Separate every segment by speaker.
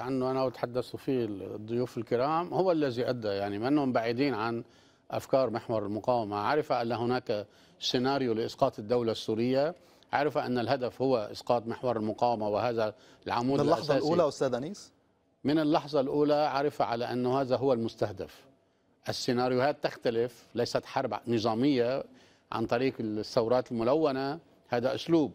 Speaker 1: عنه أنا وتحدثت فيه الضيوف الكرام هو الذي أدى يعني منهم بعيدين عن أفكار محور المقاومة عرف أن هناك سيناريو لإسقاط الدولة السورية عرف أن الهدف هو إسقاط محور المقاومة وهذا العمود من اللحظة الأساسي الأولى أستاذ أنيس؟ من اللحظة الأولى عرف على أن هذا هو المستهدف السيناريوهات تختلف ليست حرب نظامية عن طريق الثورات الملونة هذا أسلوب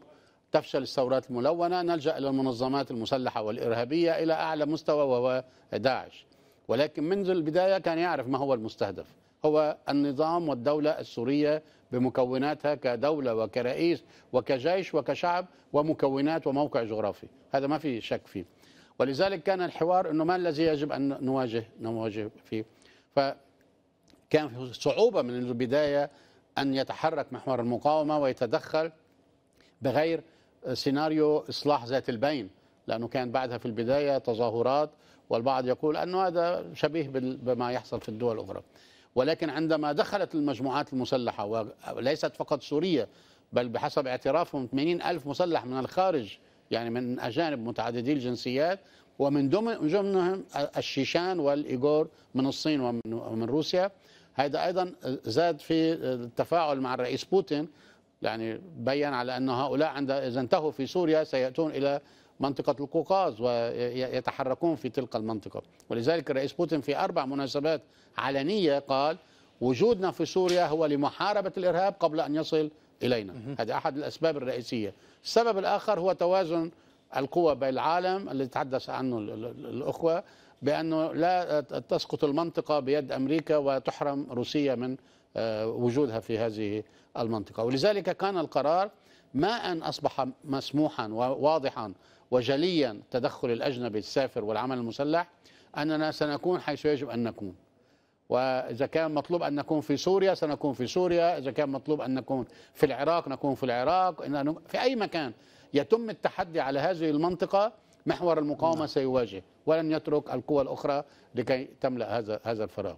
Speaker 1: تفشل الثورات الملونة نلجأ إلى المنظمات المسلحة والإرهابية إلى أعلى مستوى وهو داعش ولكن منذ البداية كان يعرف ما هو المستهدف هو النظام والدولة السورية بمكوناتها كدولة وكرئيس وكجيش وكشعب ومكونات وموقع جغرافي هذا ما في شك فيه ولذلك كان الحوار أنه ما الذي يجب أن نواجه نواجه فيه فكان صعوبة من البداية أن يتحرك محور المقاومة ويتدخل بغير سيناريو إصلاح ذات البين لأنه كان بعدها في البداية تظاهرات والبعض يقول أنه هذا شبيه بما يحصل في الدول الأخرى ولكن عندما دخلت المجموعات المسلحة وليست فقط سوريا بل بحسب اعترافهم 80 ألف مسلح من الخارج يعني من أجانب متعددي الجنسيات ومن ضمنهم الشيشان والإيغور من الصين ومن روسيا هذا أيضا زاد في التفاعل مع الرئيس بوتين يعني بين على أن هؤلاء عند إذا انتهوا في سوريا سيأتون إلى منطقة القوقاز ويتحركون في تلك المنطقة ولذلك الرئيس بوتين في أربع مناسبات علنية قال وجودنا في سوريا هو لمحاربة الإرهاب قبل أن يصل إلينا هذا أحد الأسباب الرئيسية السبب الآخر هو توازن القوى بالعالم الذي تحدث عنه الأخوة بأنه لا تسقط المنطقة بيد أمريكا وتحرم روسيا من آه، وجودها في هذه المنطقة ولذلك كان القرار ما أن أصبح مسموحا وواضحا وجليا تدخل الأجنبي السافر والعمل المسلح أننا سنكون حيث يجب أن نكون وإذا كان مطلوب أن نكون في سوريا سنكون في سوريا إذا كان مطلوب أن نكون في العراق نكون في العراق في أي مكان يتم التحدي على هذه المنطقة محور المقاومة نعم. سيواجه ولن يترك القوى الأخرى لكي تملأ هذا هذا الفراغ